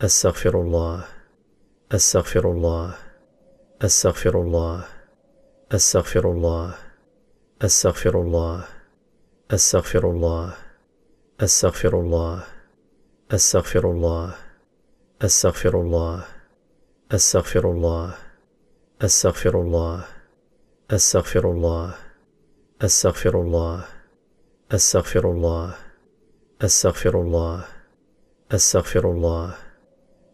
أستغفر الله أستغفر الله أستغفر الله أستغفر الله أستغفر الله أستغفر الله أستغفر الله أستغفر الله أستغفر الله أستغفر الله أستغفر الله أستغفر الله أستغفر الله أستغفر الله أستغفر الله أستغفر الله استغفر الله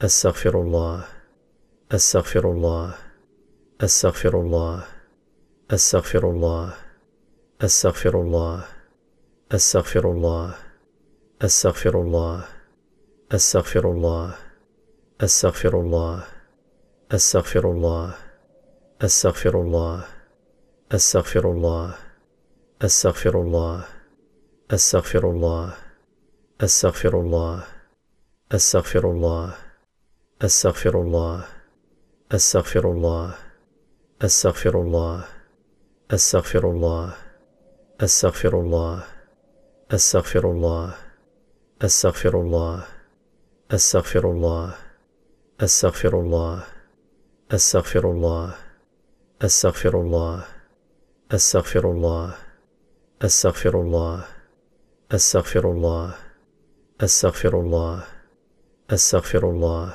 أستغفر الله أستغفر الله أستغفر الله أستغفر الله أستغفر الله أستغفر الله أستغفر الله أستغفر الله أستغفر الله أستغفر الله أستغفر الله أستغفر الله أستغفر الله أستغفر الله أستغفر الله أستغفر الله استغفر الله أستغفر الله أستغفر الله أستغفر الله أستغفر الله أستغفر الله أستغفر الله أستغفر الله أستغفر الله أستغفر الله أستغفر الله أستغفر الله أستغفر الله أستغفر الله أستغفر الله أستغفر الله أستغفر الله استغفر الله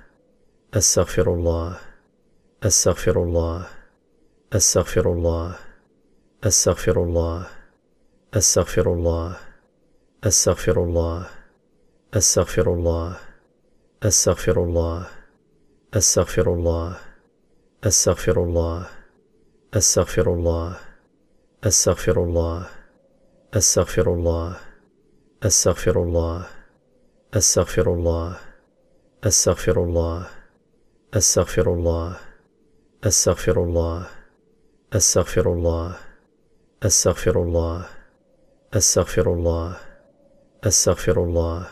أستغفر الله أستغفر الله أستغفر الله أستغفر الله أستغفر الله أستغفر الله أستغفر الله أستغفر الله أستغفر الله أستغفر الله أستغفر الله أستغفر الله أستغفر الله أستغفر الله أستغفر الله أستغفر الله استغفر الله أستغفر الله أستغفر الله أستغفر الله أستغفر الله أستغفر الله أستغفر الله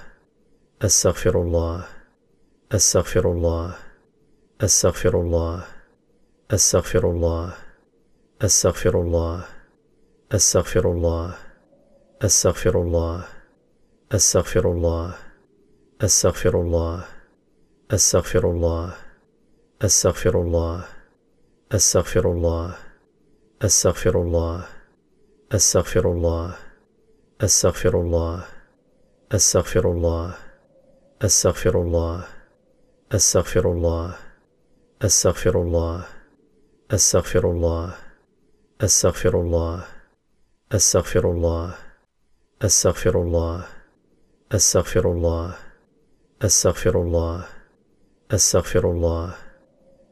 أستغفر الله أستغفر الله أستغفر الله أستغفر الله أستغفر الله أستغفر الله أستغفر الله أستغفر الله أستغفر الله أستغفر الله استغفر الله أستغفر الله أستغفر الله أستغفر الله أستغفر الله أستغفر الله أستغفر الله أستغفر الله أستغفر الله أستغفر الله أستغفر الله أستغفر الله أستغفر الله أستغفر الله أستغفر الله أستغفر الله أستغفر الله استغفر الله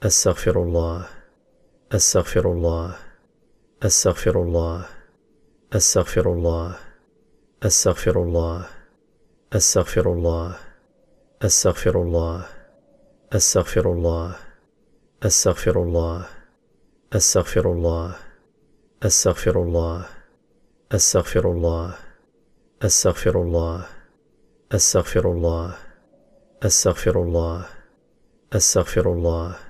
أستغفر الله أستغفر الله أستغفر الله أستغفر الله أستغفر الله أستغفر الله أستغفر الله أستغفر الله أستغفر الله أستغفر الله أستغفر الله أستغفر الله أستغفر الله أستغفر الله أستغفر الله أستغفر الله استغفر الله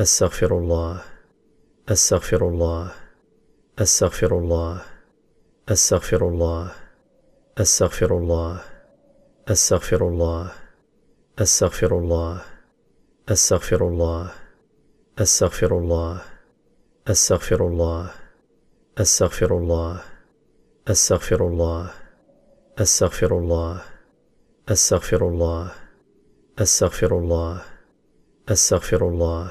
أستغفر الله أستغفر الله أستغفر الله أستغفر الله أستغفر الله أستغفر الله أستغفر الله أستغفر الله أستغفر الله أستغفر الله أستغفر الله أستغفر الله أستغفر الله أستغفر الله أستغفر الله أستغفر الله استغفر الله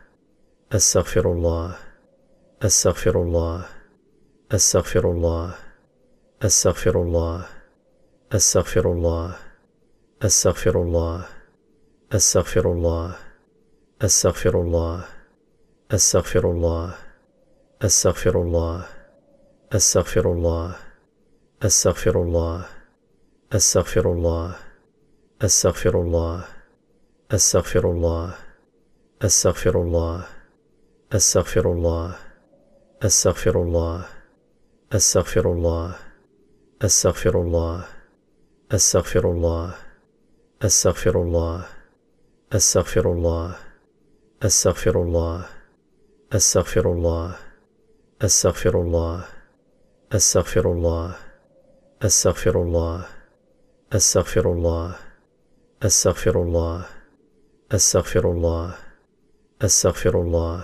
أستغفر الله أستغفر الله أستغفر الله أستغفر الله أستغفر الله أستغفر الله أستغفر الله أستغفر الله أستغفر الله أستغفر الله أستغفر الله أستغفر الله أستغفر الله أستغفر الله أستغفر الله أستغفر الله استغفر الله أستغفر الله أستغفر الله أستغفر الله أستغفر الله أستغفر الله أستغفر الله أستغفر الله أستغفر الله أستغفر الله أستغفر الله أستغفر الله أستغفر الله أستغفر الله أستغفر الله أستغفر الله أستغفر الله استغفر الله